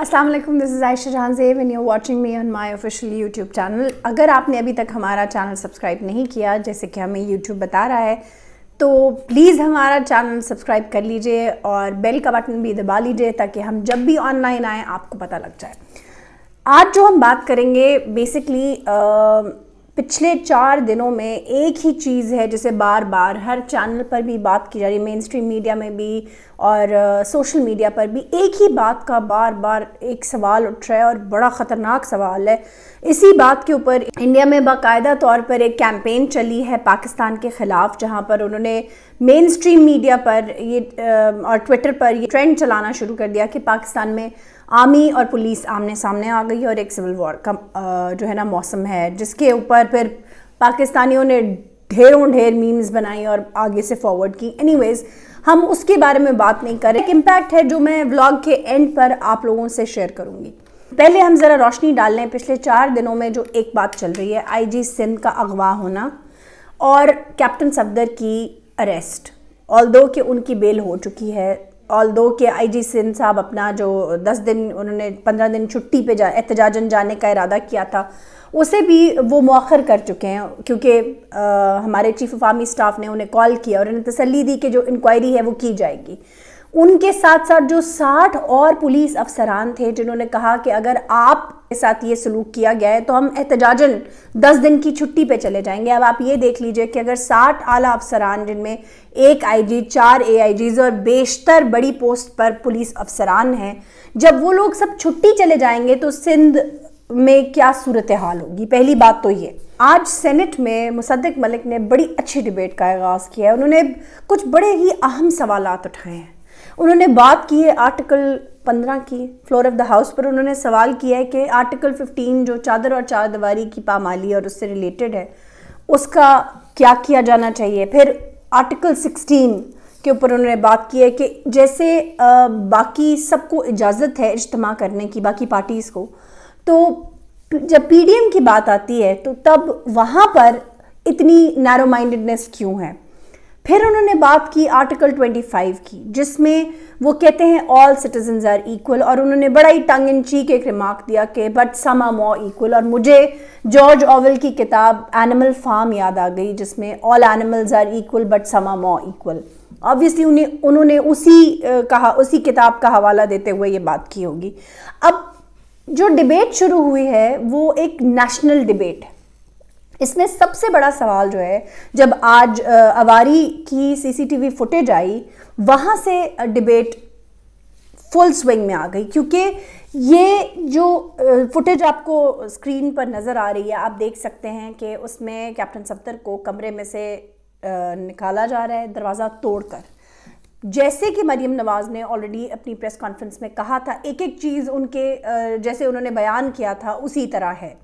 Aslam this is Ayesha Jahanzeb and you watching me on my official YouTube channel अगर आपने अभी तक हमारा चैनल सब्सक्राइब नहीं किया जैसे कि हमें यूट्यूब बता रहा है तो प्लीज़ हमारा चैनल सब्सक्राइब कर लीजिए और बेल का बटन भी दबा लीजिए ताकि हम जब भी ऑनलाइन आएँ आपको पता लग जाए आज जो हम बात करेंगे बेसिकली पिछले चार दिनों में एक ही चीज़ है जिसे बार बार हर चैनल पर भी बात की जा रही है मेन स्ट्रीम मीडिया में भी और सोशल मीडिया पर भी एक ही बात का बार बार एक सवाल उठ रहा है और बड़ा ख़तरनाक सवाल है इसी बात के ऊपर इंडिया में बाकायदा तौर पर एक कैंपेन चली है पाकिस्तान के ख़िलाफ़ जहाँ पर उन्होंने मेन स्ट्रीम मीडिया पर ये और ट्विटर पर ये ट्रेंड चलाना शुरू कर दिया कि पाकिस्तान में आर्मी और पुलिस आमने सामने आ गई और एक सिविल वॉर का जो है ना मौसम है जिसके ऊपर फिर पाकिस्तानियों ने ढेरों ढेर मीम्स बनाई और आगे से फॉरवर्ड की एनीवेज हम उसके बारे में बात नहीं करें एक इम्पैक्ट है जो मैं व्लॉग के एंड पर आप लोगों से शेयर करूंगी पहले हम ज़रा रोशनी डाल लें पिछले चार दिनों में जो एक बात चल रही है आईजी सिंध का अगवा होना और कैप्टन सफदर की अरेस्ट ऑल दो कि उनकी बेल हो चुकी है ऑल दो के आई जी सिंह साहब अपना जो दस दिन उन्होंने पंद्रह दिन छुट्टी पे जा एहतजाजन जाने का इरादा किया था उसे भी वो मौखर कर चुके हैं क्योंकि हमारे चीफ ऑफ आर्मी स्टाफ ने उन्हें कॉल किया और उन्हें तसली दी कि जो इंक्वायरी है वो की जाएगी उनके साथ साथ जो साठ और पुलिस अफसरान थे जिन्होंने कहा कि अगर आप के साथ ये सलूक किया गया है तो हम एहतजाजन दस दिन की छुट्टी पे चले जाएंगे अब आप ये देख लीजिए कि अगर साठ आला अफसरान जिनमें एक आईजी चार एआईजीज और बेशतर बड़ी पोस्ट पर पुलिस अफसरान हैं जब वो लोग सब छुट्टी चले जाएंगे तो सिंध में क्या सूरत हाल होगी पहली बात तो ये आज सेनेट में मुसद्दक मलिक ने बड़ी अच्छी डिबेट का आगाज़ किया है उन्होंने कुछ बड़े ही अहम सवाल उठाए हैं उन्होंने बात की है आर्टिकल पंद्रह की फ्लोर ऑफ द हाउस पर उन्होंने सवाल किया है कि आर्टिकल फिफ्टीन जो चादर और चार दीवारी की पामाली और उससे रिलेटेड है उसका क्या किया जाना चाहिए फिर आर्टिकल सिक्सटीन के ऊपर उन्होंने बात की है कि जैसे बाकी सबको इजाज़त है इज्तम करने की बाकी पार्टीज़ को तो जब पीडीएम की बात आती है तो तब वहाँ पर इतनी नैरो माइंडेडनेस क्यों है फिर उन्होंने बात की आर्टिकल 25 की जिसमें वो कहते हैं ऑल सिटीजन आर इक्वल और उन्होंने बड़ा ही टंग इन चीक एक रिमार्क दिया कि but some are more equal और मुझे जॉर्ज ऑवल की किताब एनिमल फार्म याद आ गई जिसमें all animals are equal but some are more equal obviously उन्हें उन्होंने उसी कहा उसी किताब का हवाला देते हुए ये बात की होगी अब जो डिबेट शुरू हुई है वो एक नेशनल डिबेट है इसमें सबसे बड़ा सवाल जो है जब आज अवारी की सीसीटीवी फुटेज आई वहाँ से डिबेट फुल स्विंग में आ गई क्योंकि ये जो फुटेज आपको स्क्रीन पर नज़र आ रही है आप देख सकते हैं कि उसमें कैप्टन सफ्तर को कमरे में से निकाला जा रहा है दरवाज़ा तोड़कर जैसे कि मरीम नवाज़ ने ऑलरेडी अपनी प्रेस कॉन्फ्रेंस में कहा था एक एक चीज़ उनके जैसे उन्होंने बयान किया था उसी तरह है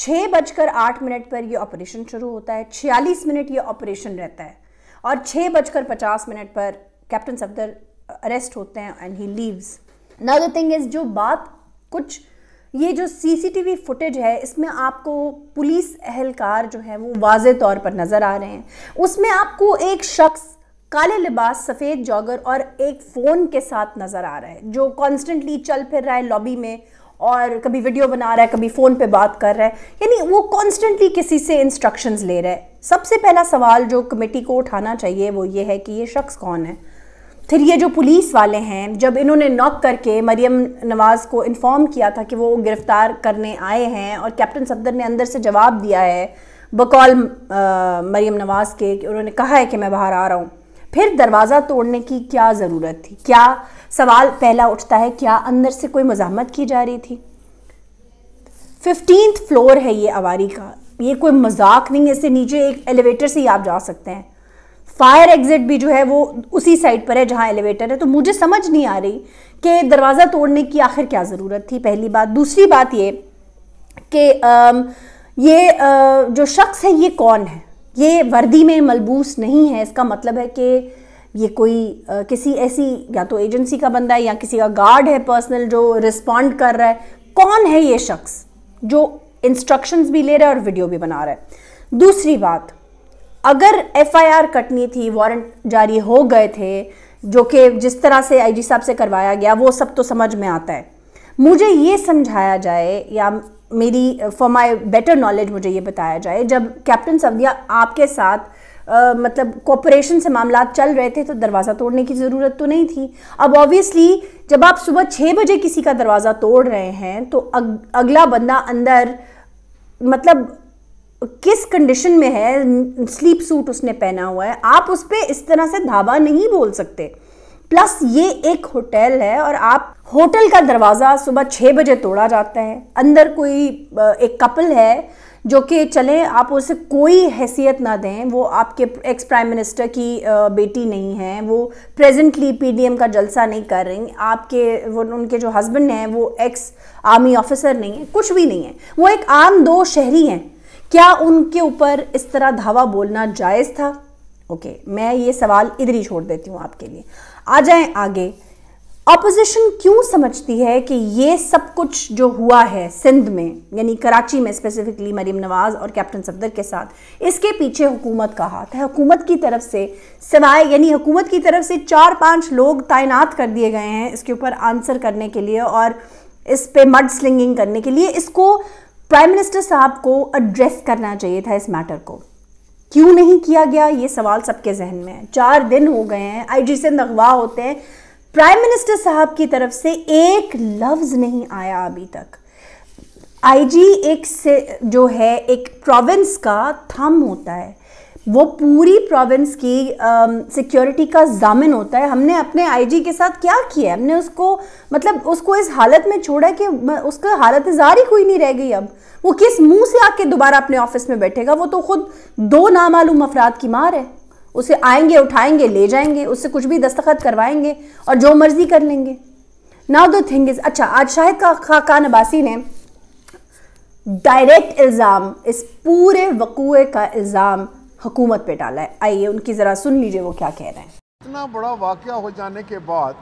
छः बजकर आठ मिनट पर यह ऑपरेशन शुरू होता है छियालीस मिनट यह ऑपरेशन रहता है और छः बजकर पचास मिनट पर कैप्टन सफदर अरेस्ट होते हैं and he leaves now the thing is जो बात कुछ ये जो सीसीटीवी फुटेज है इसमें आपको पुलिस अहलकार जो है वो वाज तौर पर नज़र आ रहे हैं उसमें आपको एक शख्स काले लिबास सफ़ेद जॉगर और एक फ़ोन के साथ नज़र आ रहा है जो कॉन्स्टेंटली चल फिर रहा है लॉबी में और कभी वीडियो बना रहा है कभी फ़ोन पे बात कर रहा है यानी वो कॉन्स्टेंटली किसी से इंस्ट्रक्शंस ले रहा है सबसे पहला सवाल जो कमेटी को उठाना चाहिए वो ये है कि ये शख्स कौन है फिर ये जो पुलिस वाले हैं जब इन्होंने नॉक करके मरियम नवाज़ को इन्फॉर्म किया था कि वो गिरफ़्तार करने आए हैं और कैप्टन सफदर ने अंदर से जवाब दिया है बकौल मरियम नवाज़ के कि उन्होंने कहा है कि मैं बाहर आ रहा हूँ फिर दरवाज़ा तोड़ने की क्या ज़रूरत थी क्या सवाल पहला उठता है क्या अंदर से कोई मजामत की जा रही थी फिफ्टीन फ्लोर है ये आवारी का ये कोई मजाक नहीं है इससे नीचे एक एलिवेटर से ही आप जा सकते हैं फायर एग्जिट भी जो है वो उसी साइड पर है जहाँ एलिवेटर है तो मुझे समझ नहीं आ रही कि दरवाज़ा तोड़ने की आखिर क्या ज़रूरत थी पहली बात दूसरी बात ये कि ये आ, जो शख्स है ये कौन है ये वर्दी में मलबूस नहीं है इसका मतलब है कि ये कोई आ, किसी ऐसी या तो एजेंसी का बंदा है या किसी का गार्ड है पर्सनल जो रिस्पॉन्ड कर रहा है कौन है ये शख्स जो इंस्ट्रक्शंस भी ले रहा है और वीडियो भी बना रहा है दूसरी बात अगर एफआईआर कटनी थी वारंट जारी हो गए थे जो कि जिस तरह से आईजी साहब से करवाया गया वो सब तो समझ में आता है मुझे ये समझाया जाए या मेरी फॉर माई बेटर नॉलेज मुझे ये बताया जाए जब कैप्टन सवदिया आपके साथ Uh, मतलब कॉपोरेशन से मामला चल रहे थे तो दरवाज़ा तोड़ने की ज़रूरत तो नहीं थी अब ऑब्वियसली जब आप सुबह छः बजे किसी का दरवाज़ा तोड़ रहे हैं तो अग, अगला बंदा अंदर मतलब किस कंडीशन में है स्लीप सूट उसने पहना हुआ है आप उस पर इस तरह से धावा नहीं बोल सकते प्लस ये एक होटल है और आप होटल का दरवाज़ा सुबह छः बजे तोड़ा जाता है अंदर कोई एक कपल है जो कि चले आप उसे कोई हैसियत ना दें वो आपके एक्स प्राइम मिनिस्टर की बेटी नहीं है वो प्रेजेंटली पीडीएम का जलसा नहीं कर रही आपके वो उनके जो हस्बैंड हैं वो एक्स आर्मी ऑफिसर नहीं है कुछ भी नहीं है वो एक आम दो शहरी हैं क्या उनके ऊपर इस तरह धावा बोलना जायज़ था ओके मैं ये सवाल इधर ही छोड़ देती हूँ आपके लिए आ जाएं आगे अपोजिशन क्यों समझती है कि ये सब कुछ जो हुआ है सिंध में यानी कराची में स्पेसिफिकली मरीम नवाज़ और कैप्टन सफदर के साथ इसके पीछे हुकूमत का हाथ है हुकूमत की तरफ से सिवाय यानी हुकूमत की तरफ से चार पांच लोग तैनात कर दिए गए हैं इसके ऊपर आंसर करने के लिए और इस पे मड स्लिंगिंग करने के लिए इसको प्राइम मिनिस्टर साहब को एड्रेस करना चाहिए था इस मैटर को क्यों नहीं किया गया ये सवाल सबके जहन में है चार दिन हो गए हैं जी से नगवा होते हैं प्राइम मिनिस्टर साहब की तरफ से एक लफ्ज़ नहीं आया अभी तक आईजी एक से जो है एक प्रोविंस का थम होता है वो पूरी प्रोविंस की सिक्योरिटी का जामिन होता है हमने अपने आईजी के साथ क्या किया हमने उसको मतलब उसको इस हालत में छोड़ा कि उसका हालत जारी ही कोई नहीं रह गई अब वो किस मुंह से आके दोबारा अपने ऑफिस में बैठेगा वो तो खुद दो नामालूम अफराद की मार है उसे आएंगे उठाएंगे ले जाएंगे उससे कुछ भी दस्तखत करवाएंगे और जो मर्जी कर लेंगे नाउ द थिंग इज़ अच्छा आज शाहिद का खाकान अब्बासी ने डायरेक्ट इल्ज़ाम इस पूरे वकूए का इल्ज़ाम हुकूमत पे डाला है आइए उनकी ज़रा सुन लीजिए वो क्या कह रहे हैं इतना बड़ा वाक़ हो जाने के बाद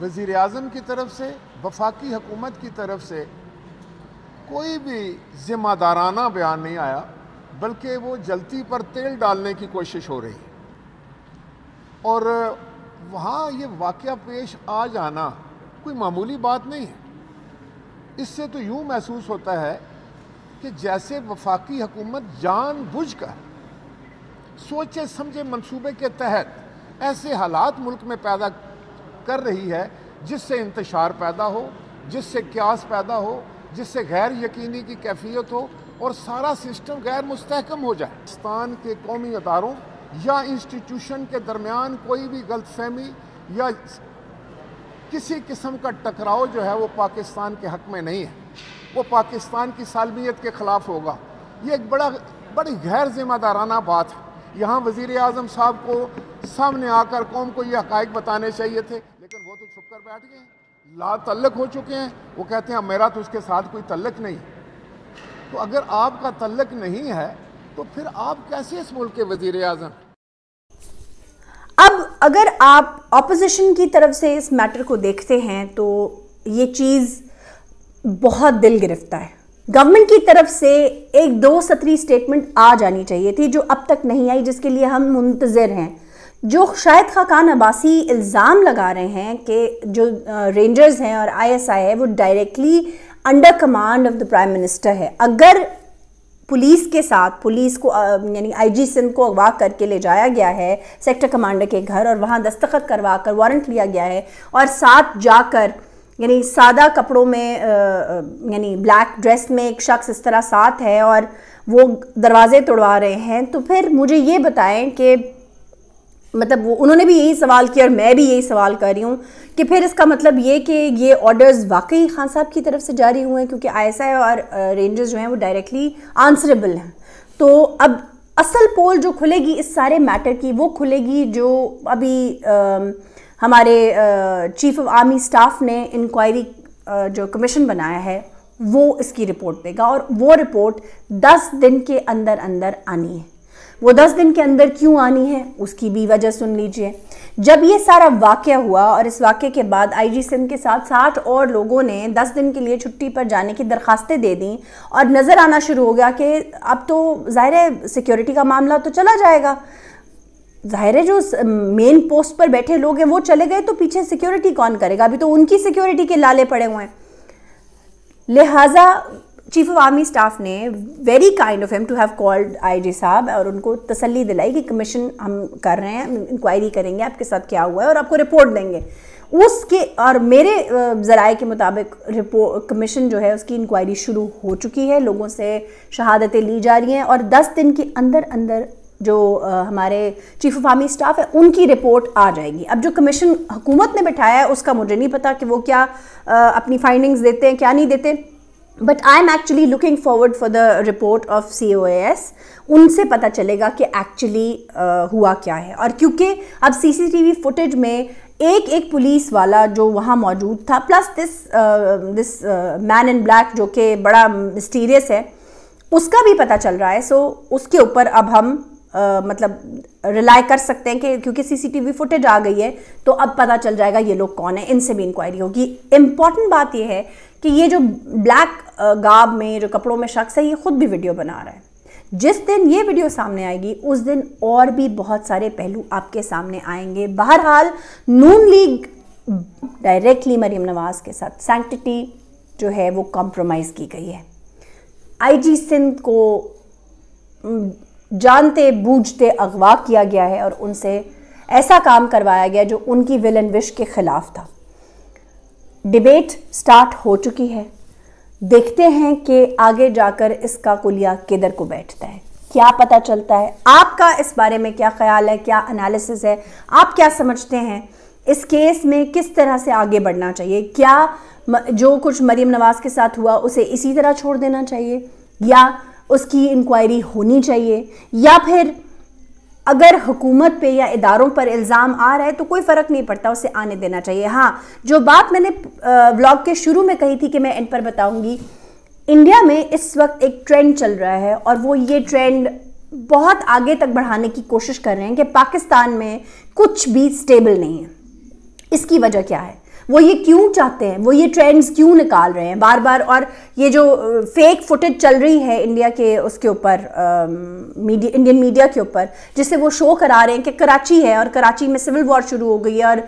वजीर अजम की तरफ से वफाकी हकूमत की तरफ से कोई भी ज़िम्मेदाराना बयान नहीं आया बल्कि वो जलती पर तेल डालने की कोशिश हो रही और वहाँ ये वाक़ पेश आ जाना कोई मामूली बात नहीं है इससे तो यूँ महसूस होता है कि जैसे वफाकी हकूमत बुझ कर सोचे समझे मंसूबे के तहत ऐसे हालात मुल्क में पैदा कर रही है जिससे इंतशार पैदा हो जिससे क्यास पैदा हो जिससे गैर यकीनी की कैफियत हो और सारा सिस्टम गैर मुस्तकम हो जाए पाकिस्तान के कौमी अदारों या इंस्टीट्यूशन के दरमियान कोई भी गलत फहमी या किसी किस्म का टकराव जो है वो पाकिस्तान के हक में नहीं है वो पाकिस्तान की सालमियत के ख़िलाफ़ होगा ये एक बड़ा बड़ी गैर जिम्मेदाराना बात है यहाँ वजीर अजम साहब को सामने आकर कौम को ये हकैक बताने चाहिए थे लेकिन वो तो छुप कर बैठ गए ला तल्लक हो चुके हैं वो कहते हैं मेरा तो उसके साथ कोई तल्लक नहीं तो अगर आपका तल्लक नहीं है तो फिर आप कैसे इस मुल्क के वजीर अजम अब अगर आप अपोजिशन की तरफ से इस मैटर को देखते हैं तो ये चीज़ बहुत दिल गिरफ्ता है गवर्नमेंट की तरफ से एक दो सत्री स्टेटमेंट आ जानी चाहिए थी जो अब तक नहीं आई जिसके लिए हम मुंतज़र हैं जो शायद खाकान अब्बासी इल्ज़ाम लगा रहे हैं कि जो रेंजर्स हैं और आईएसआई है वो directly under command of the prime minister है अगर पुलिस के साथ पुलिस को यानी आईजी सिंध को अगवा करके ले जाया गया है सेक्टर कमांडर के घर और वहाँ दस्तखत करवा कर वारंट लिया गया है और साथ जाकर यानी सादा कपड़ों में यानी ब्लैक ड्रेस में एक शख्स इस तरह साथ है और वो दरवाज़े तोड़वा रहे हैं तो फिर मुझे ये बताएं कि मतलब वो उन्होंने भी यही सवाल किया और मैं भी यही सवाल कर रही हूँ कि फिर इसका मतलब ये कि ये ऑर्डर्स वाकई खान साहब की तरफ से जारी हुए हैं क्योंकि आई और रेंजर्स जो हैं वो डायरेक्टली आंसरेबल हैं तो अब असल पोल जो खुलेगी इस सारे मैटर की वो खुलेगी जो अभी आ, हमारे चीफ ऑफ आर्मी स्टाफ ने इंक्वायरी जो कमीशन बनाया है वो इसकी रिपोर्ट देगा और वो रिपोर्ट 10 दिन के अंदर अंदर आनी है वो दस दिन के अंदर क्यों आनी है उसकी भी वजह सुन लीजिए जब ये सारा वाक्य हुआ और इस वाक्य के बाद आई जी सिंह के साथ साठ और लोगों ने दस दिन के लिए छुट्टी पर जाने की दरख्वास्तें दे दी और नज़र आना शुरू हो गया कि अब तो ज़ाहिर है सिक्योरिटी का मामला तो चला जाएगा ज़ाहिर है जो मेन पोस्ट पर बैठे लोग हैं वो चले गए तो पीछे सिक्योरिटी कौन करेगा अभी तो उनकी सिक्योरिटी के लाले पड़े हुए हैं लिहाजा चीफ ऑफ आर्मी स्टाफ ने very kind of him to have called IG साहब और उनको तसल्ली दिलाई कि कमीशन हम कर रहे हैं इंक्वायरी करेंगे आपके साथ क्या हुआ है और आपको रिपोर्ट देंगे उसके और मेरे ज़राए के मुताबिक रिपोर्ट कमीशन जो है उसकी इंक्वायरी शुरू हो चुकी है लोगों से शहादतें ली जा रही हैं और दस दिन के अंदर अंदर जो हमारे चीफ ऑफ आर्मी स्टाफ है उनकी रिपोर्ट आ जाएगी अब जो कमीशन हुकूमत ने बिठाया है उसका मुझे नहीं पता कि वो क्या अपनी फाइंडिंग्स देते हैं क्या नहीं देते but I am actually looking forward for the report of C O S उनसे पता चलेगा कि एक्चुअली uh, हुआ क्या है और क्योंकि अब C C T V footage में एक एक पुलिस वाला जो वहाँ मौजूद था plus this this man in black जो कि बड़ा मिस्टीरियस है उसका भी पता चल रहा है सो so, उसके ऊपर अब हम आ, मतलब रिलाई कर सकते हैं कि क्योंकि सीसीटीवी फुटेज आ गई है तो अब पता चल जाएगा ये लोग कौन है इनसे भी इंक्वायरी होगी इम्पॉर्टेंट बात यह है कि ये जो ब्लैक गाब में जो कपड़ों में शख्स है ये खुद भी वीडियो बना रहा है जिस दिन ये वीडियो सामने आएगी उस दिन और भी बहुत सारे पहलू आपके सामने आएंगे बहरहाल नून लीग डायरेक्टली मरीम नवाज के साथ सैंक्टिटी जो है वो कॉम्प्रोमाइज़ की गई है आईजी सिंध को जानते बूझते अगवा किया गया है और उनसे ऐसा काम करवाया गया जो उनकी विल एंड विश के ख़िलाफ़ था डिबेट स्टार्ट हो चुकी है देखते हैं कि आगे जाकर इसका कुलिया किधर को बैठता है क्या पता चलता है आपका इस बारे में क्या ख्याल है क्या एनालिसिस है आप क्या समझते हैं इस केस में किस तरह से आगे बढ़ना चाहिए क्या जो कुछ मरीम नवाज के साथ हुआ उसे इसी तरह छोड़ देना चाहिए या उसकी इंक्वायरी होनी चाहिए या फिर अगर हुकूमत पे या इदारों पर इल्ज़ाम आ रहा है तो कोई फ़र्क नहीं पड़ता उसे आने देना चाहिए हाँ जो बात मैंने ब्लॉग के शुरू में कही थी कि मैं इन पर बताऊँगी इंडिया में इस वक्त एक ट्रेंड चल रहा है और वो ये ट्रेंड बहुत आगे तक बढ़ाने की कोशिश कर रहे हैं कि पाकिस्तान में कुछ भी स्टेबल नहीं है इसकी वजह क्या है वो ये क्यों चाहते हैं वो ये ट्रेंड्स क्यों निकाल रहे हैं बार बार और ये जो फेक फुटेज चल रही है इंडिया के उसके ऊपर मीडिया इंडियन मीडिया के ऊपर जिससे वो शो करा रहे हैं कि कराची है और कराची में सिविल वॉर शुरू हो गई है और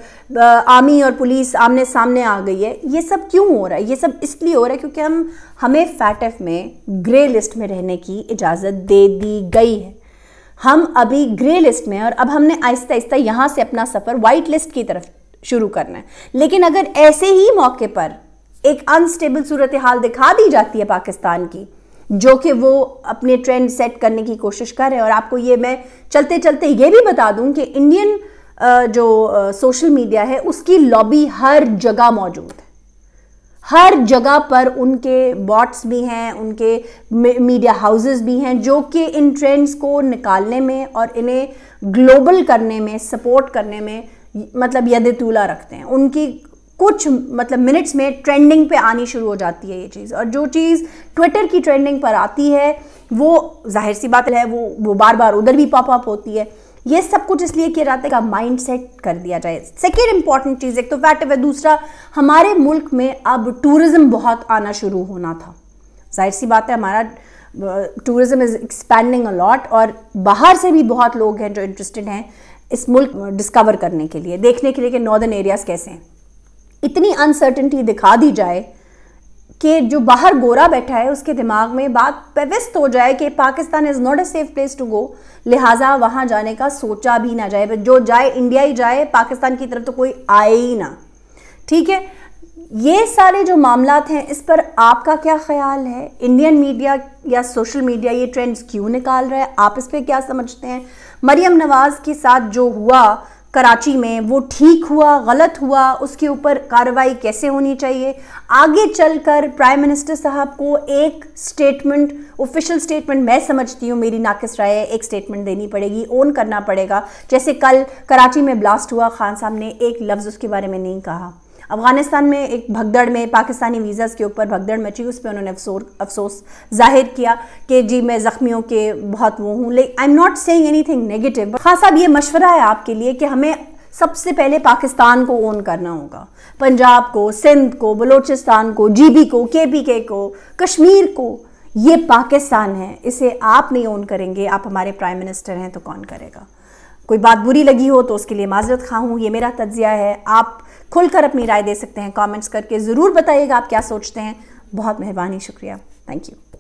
आर्मी और पुलिस आमने सामने आ गई है ये सब क्यों हो रहा है ये सब इसलिए हो रहा है क्योंकि हम हमें फैटफ में ग्रे लिस्ट में रहने की इजाज़त दे दी गई है हम अभी ग्रे लिस्ट में और अब हमने आहिस्ता आहिस्ता यहाँ से अपना सफ़र वाइट लिस्ट की तरफ शुरू करना है लेकिन अगर ऐसे ही मौके पर एक अनस्टेबल सूरत हाल दिखा दी जाती है पाकिस्तान की जो कि वो अपने ट्रेंड सेट करने की कोशिश कर रहे हैं और आपको ये मैं चलते चलते ये भी बता दूं कि इंडियन जो सोशल मीडिया है उसकी लॉबी हर जगह मौजूद है हर जगह पर उनके बॉट्स भी हैं उनके मीडिया हाउसेस भी हैं जो कि इन ट्रेंड्स को निकालने में और इन्हें ग्लोबल करने में सपोर्ट करने में मतलब यद तूला रखते हैं उनकी कुछ मतलब मिनट्स में ट्रेंडिंग पे आनी शुरू हो जाती है ये चीज़ और जो चीज़ ट्विटर की ट्रेंडिंग पर आती है वो जाहिर सी बात है वो वो बार बार उधर भी पॉप अप होती है ये सब कुछ इसलिए किया जाता है का माइंड सेट कर दिया जाए सेकेंड इंपॉर्टेंट चीज़ एक तो फैक्ट है दूसरा हमारे मुल्क में अब टूरिज़्म बहुत आना शुरू होना था जाहिर सी बात है हमारा टूरिज़्म इज़ एक्सपैंडिंग अलॉट और बाहर से भी बहुत लोग हैं जो इंटरेस्टेड हैं इस मुल्क डिस्कवर करने के लिए देखने के लिए कि नॉर्दर्न एरियाज़ कैसे हैं इतनी अनसर्टनटी दिखा दी जाए कि जो बाहर गोरा बैठा है उसके दिमाग में बात पेविस्त हो जाए कि Pakistan is not a safe place to go लिहाजा वहाँ जाने का सोचा भी ना जाए जो जाए इंडिया ही जाए पाकिस्तान की तरफ तो कोई आए ही ना ठीक है ये सारे जो मामला हैं इस पर आपका क्या ख्याल है इंडियन मीडिया या सोशल मीडिया ये ट्रेंड्स क्यों निकाल रहा है आप इस पर क्या समझते हैं मरियम नवाज़ के साथ जो हुआ कराची में वो ठीक हुआ गलत हुआ उसके ऊपर कार्रवाई कैसे होनी चाहिए आगे चलकर प्राइम मिनिस्टर साहब को एक स्टेटमेंट ऑफिशियल स्टेटमेंट मैं समझती हूँ मेरी नाकिस राय एक स्टेटमेंट देनी पड़ेगी ओन करना पड़ेगा जैसे कल कराची में ब्लास्ट हुआ खान साहब ने एक लफ्ज़ उसके बारे में नहीं कहा अफगानिस्तान में एक भगदड़ में पाकिस्तानी वीज़ाज़ के ऊपर भगदड़ मची उस पर उन्होंने अफसोर अफसोस जाहिर किया कि जी मैं ज़ख्मियों के बहुत वो हूँ लेकिन I am not saying anything negative खास साहब ये मशवरा है आपके लिए कि हमें सबसे पहले पाकिस्तान को ओन करना होगा पंजाब को सिंध को बलूचिस्तान को जीबी को केपीके को कश्मीर को ये पाकिस्तान है इसे आप नहीं ओन करेंगे आप हमारे प्राइम मिनिस्टर हैं तो कौन करेगा कोई बात बुरी लगी हो तो उसके लिए माजरत खा हूँ ये मेरा तज्जिया है आप खुलकर अपनी राय दे सकते हैं कमेंट्स करके ज़रूर बताइएगा आप क्या सोचते हैं बहुत मेहरबानी शुक्रिया थैंक यू